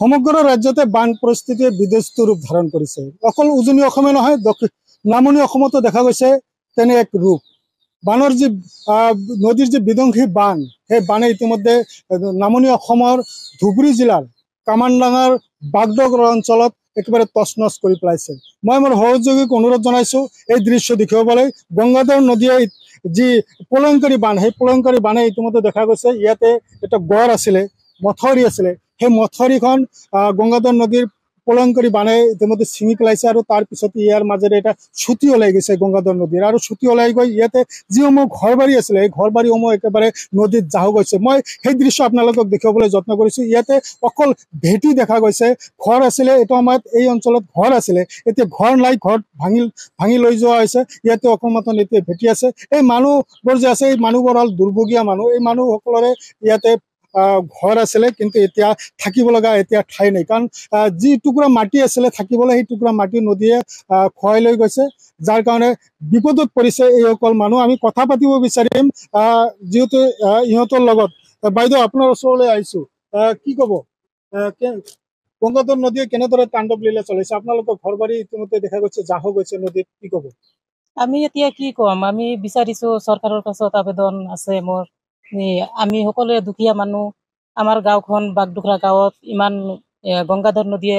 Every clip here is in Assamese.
সমগ্ৰ ৰাজ্যতে বান পৰিস্থিতিয়ে বিধ্বস্ত ৰূপ ধাৰণ কৰিছে অকল উজনি অসমে নহয় দক্ষিণ নামনি অসমতো দেখা গৈছে তেনে এক ৰূপ বানৰ যি নদীৰ যি বিধ্বংসী বান সেই বানে ইতিমধ্যে নামনি অসমৰ ধুবুৰী জিলাৰ কামানডাঙাৰ বাগদগ্ৰ অঞ্চলত একেবাৰে তচ নচ কৰি পেলাইছে মই মোৰ সহযোগীক অনুৰোধ জনাইছোঁ এই দৃশ্য দেখুৱাবলৈ গংগাধৰ নদীয়ে যি পুলংকাৰী বান সেই পুলংকাৰী বানে ইতিমধ্যে দেখা গৈছে ইয়াতে এটা গড় আছিলে মথৰি আছিলে সেই মথাউৰিখন গংগাধৰ নদীৰ পলং কৰি বানাই ইতিমধ্যে ছিঙি পেলাইছে আৰু তাৰপিছত ইয়াৰ মাজেৰে এটা চুটি ওলাই গৈছে গংগাধৰ নদীৰ আৰু চুটি ওলাই গৈ ইয়াতে যিসমূহ ঘৰ বাৰী আছিলে সেই ঘৰ বাৰীসমূহ একেবাৰে নদীত জাহু গৈছে মই সেই দৃশ্য আপোনালোকক দেখুৱাবলৈ যত্ন কৰিছো ইয়াতে অকল ভেটি দেখা গৈছে ঘৰ আছিলে এইটো সময়ত এই অঞ্চলত ঘৰ আছিলে এতিয়া ঘৰ নাই ঘৰ ভাঙি ভাঙি লৈ যোৱা হৈছে ইয়াতে অকণমান এতিয়া ভেটি আছে এই মানুহবোৰ যে আছে এই মানুহবোৰ হ'ল দুৰ্ভগীয়া মানুহ এই মানুহসকলৰে ইয়াতে ঘৰ আছিলে কিন্তু এতিয়া থাকিব লগা এতিয়া ঠাই নাই কাৰণ যি টুকুৰা মাটি আছিলে থাকিবলৈ সেই টুকুৰা মাটি নদীয়ে খুৱাই লৈ গৈছে যাৰ কাৰণে বিপদত পৰিছে এইসকল মানুহ আমি কথা পাতিব বিচাৰিম যিহেতু ইহঁতৰ লগত বাইদেউ আপোনাৰ ওচৰলৈ আহিছো কি ক'ব গংগাধৰ নদীয়ে কেনেদৰে তাণ্ডৱ লীলা চলাইছে আপোনালোকৰ ঘৰ বাৰী ইতিমধ্যে দেখা গৈছে জাহ গৈছে নদীত কি ক'ব আমি এতিয়া কি ক'ম আমি বিচাৰিছোঁ চৰকাৰৰ কাছত আবেদন আছে মোৰ আমি সকলোৱে দুখীয়া মানুহ আমাৰ গাঁওখন বাগডোখৰা গাঁৱত ইমান গংগাধৰ নদীয়ে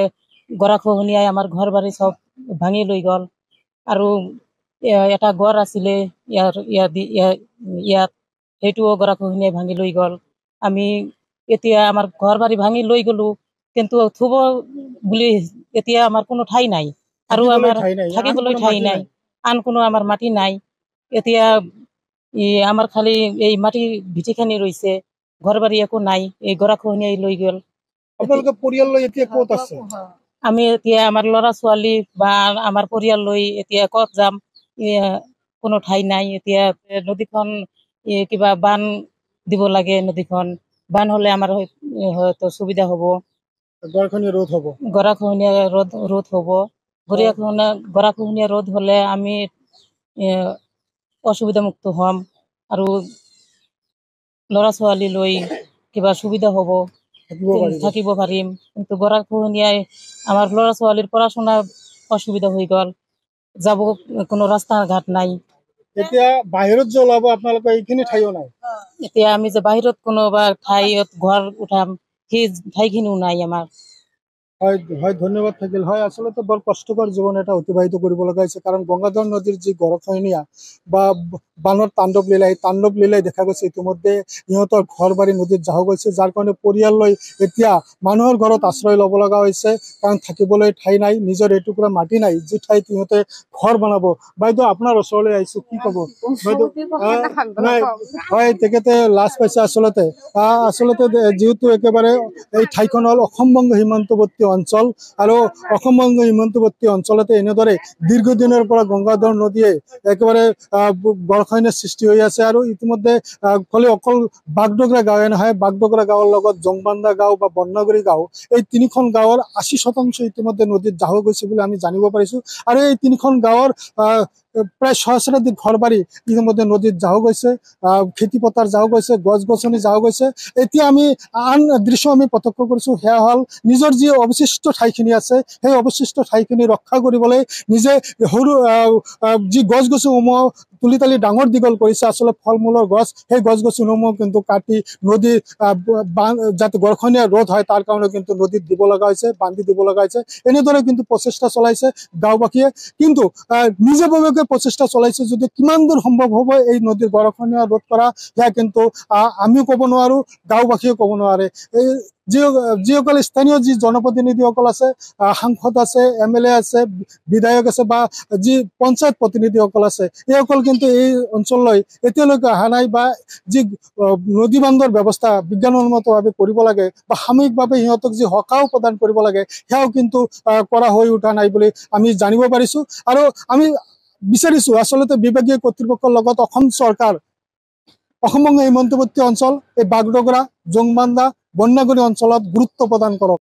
গৰাখহনীয়াই আমাৰ ঘৰ বাৰী চব ভাঙি লৈ গ'ল আৰু এটা গড় আছিলে ইয়াৰ ইয়াদি ইয়াত সেইটোও গৰাখহনীয়াই ভাঙি লৈ গ'ল আমি এতিয়া আমাৰ ঘৰ বাৰী ভাঙি লৈ গলো কিন্তু থব বুলি এতিয়া আমাৰ কোনো ঠাই নাই আৰু আমাৰ থাকিবলৈ ঠাই নাই আন কোনো আমাৰ মাটি নাই এতিয়া আমাৰ খালি এই মাটি ভিটিখানি ৰৈছে ঘৰ বাৰী একো নাই এই গৰাখহনীয়াই লৈ গ'ল আমি এতিয়া আমাৰ ল'ৰা ছোৱালী বা আমাৰ পৰিয়াল লৈ এতিয়া ক'ত যাম কোনো ঠাই নাই এতিয়া নদীখন কিবা বান দিব লাগে নদীখন বান হ'লে আমাৰ হয়তো সুবিধা হ'ব ৰ'দ হ'ব গৰাখহনীয়া ৰ'দ ৰ'দ হ'ব গৰিয়াখহনীয়া গৰাখহনীয়া ৰ'দ হ'লে আমি অসুবিধামুক্ত হম আৰ লড়া ছোৱালী লৈ কিবা সুবিধা হব থাকিব পাৰিম কিন্তু গড়াল খহনীয়াই আমাৰ ল'ৰা ছোৱালীৰ পঢ়া অসুবিধা হৈ গ'ল যাব কোনো ৰাস্তা ঘাট নাই এতিয়া বাহিৰত জ্বলাব আপোনালোকে এইখিনি ঠাইও নাই এতিয়া আমি যে বাহিৰত কোনোবা ঠাইত ঘৰ উঠাম সেই ঠাইখিনিও নাই আমাৰ হয় হয় ধন্যবাদ থাকিল হয় আচলতে বৰ কষ্টকৰ জীৱন এটা অতিবাহিত কৰিব লগা হৈছে কাৰণ গংগাধৰ নদীৰ যি গৰখহনীয়া বা বানৰ তাণ্ডৱ লীলা সেই তাণ্ডৱ লীলাই দেখা গৈছে ইতিমধ্যে সিহঁতৰ ঘৰ বাৰী নদীত যাহ গৈছে যাৰ কাৰণে পৰিয়াললৈ এতিয়া মানুহৰ ঘৰত আশ্ৰয় ল'ব লগা হৈছে কাৰণ থাকিবলৈ ঠাই নাই নিজৰ এটুকুৰা মাটি নাই যি ঠাইত সিহঁতে ঘৰ বনাব বাইদেউ আপোনাৰ ওচৰলৈ আহিছোঁ কি ক'ব হয় তেখেতে লাজ পাইছে আচলতে আচলতে যিহেতু একেবাৰে এই ঠাইখন হ'ল অসম বংগ সীমান্তৱৰ্তী অঞ্চল আর অসমবঙ্গ সীমান্তবর্তী অঞ্চলতে এনেদরে দীর্ঘদিনের পর গঙ্গাধর নদীয়ে একেবারে বর্ষণের সৃষ্টি হয়ে আছে আর ইতিমধ্যে ফলে অকল বাগডোগরা গাঁয়ে নহে বাগডোগরা গাঁওয়ের লগত জংবান্দা গাঁও বা বর্ণগুড়ি গাঁও এই তিনখন গাঁওয়ার আশি শতাংশ ইতিমধ্যে নদীর দাহ গেছে বলে আমি জানি পারিছো আর এই তিনখন গাঁওয়ার প্রায় সহস্রাধিক ঘরবাড়ি ইতিমধ্যে নদীর যাও গেছে খেতি পথার যাও গেছে গছ গছনি যাও গেছে এতিয়া আমি আন দৃশ্য আমি প্রত্যক্ষ করছো হ্যা হল নিজের যে অবস্থা অৱশিষ্ট ঠাইখিনি আছে সেই অৱশিষ্ট ঠাইখিনি ৰক্ষা কৰিবলৈ নিজে সৰু যি গছ গছ তুলি তালি ডাঙৰ দীঘল কৰিছে আচলতে ফল মূলৰ গছ সেই গছ গছনিসমূহ কিন্তু কাটি নদী যাতে গৰ্ষণীয় ৰ'দ হয় তাৰ কাৰণে কিন্তু নদীত দিব লগা হৈছে বান্ধি দিব লগা হৈছে এনেদৰে কিন্তু প্ৰচেষ্টা চলাইছে গাঁওবাসীয়ে কিন্তু নিজাববীয়াকৈ প্ৰচেষ্টা চলাইছে যদি কিমান দূৰ সম্ভৱ হ'ব এই নদীৰ গৰ্ষণীয় ৰোধ কৰা সেয়া কিন্তু আমিও ক'ব নোৱাৰোঁ গাঁওবাসীয়েও ক'ব নোৱাৰে এই যি যিসকল স্থানীয় যি জনপ্ৰতিনিধিসকল আছে সাংসদ আছে এম এল এ আছে বিধায়ক আছে বা যি পঞ্চায়ত প্ৰতিনিধিসকল আছে এইসকল কিন্তু এই অঞ্চললৈ এতিয়ালৈকে অহা নাই বা যি নদী বান্ধৰ ব্যৱস্থা বিজ্ঞানসন্মতভাৱে কৰিব লাগে বা সাময়িকভাৱে সিহঁতক যি সকাহ প্ৰদান কৰিব লাগে সেয়াও কিন্তু কৰা হৈ উঠা নাই বুলি আমি জানিব পাৰিছোঁ আৰু আমি বিচাৰিছোঁ আচলতে বিভাগীয় কৰ্তৃপক্ষৰ লগত অসম চৰকাৰ অসমৰ এই মন্তৱৰ্তী অঞ্চল এই বাগডগৰা জংমান্দা বন্যাগুৰি অঞ্চলত গুৰুত্ব প্ৰদান কৰক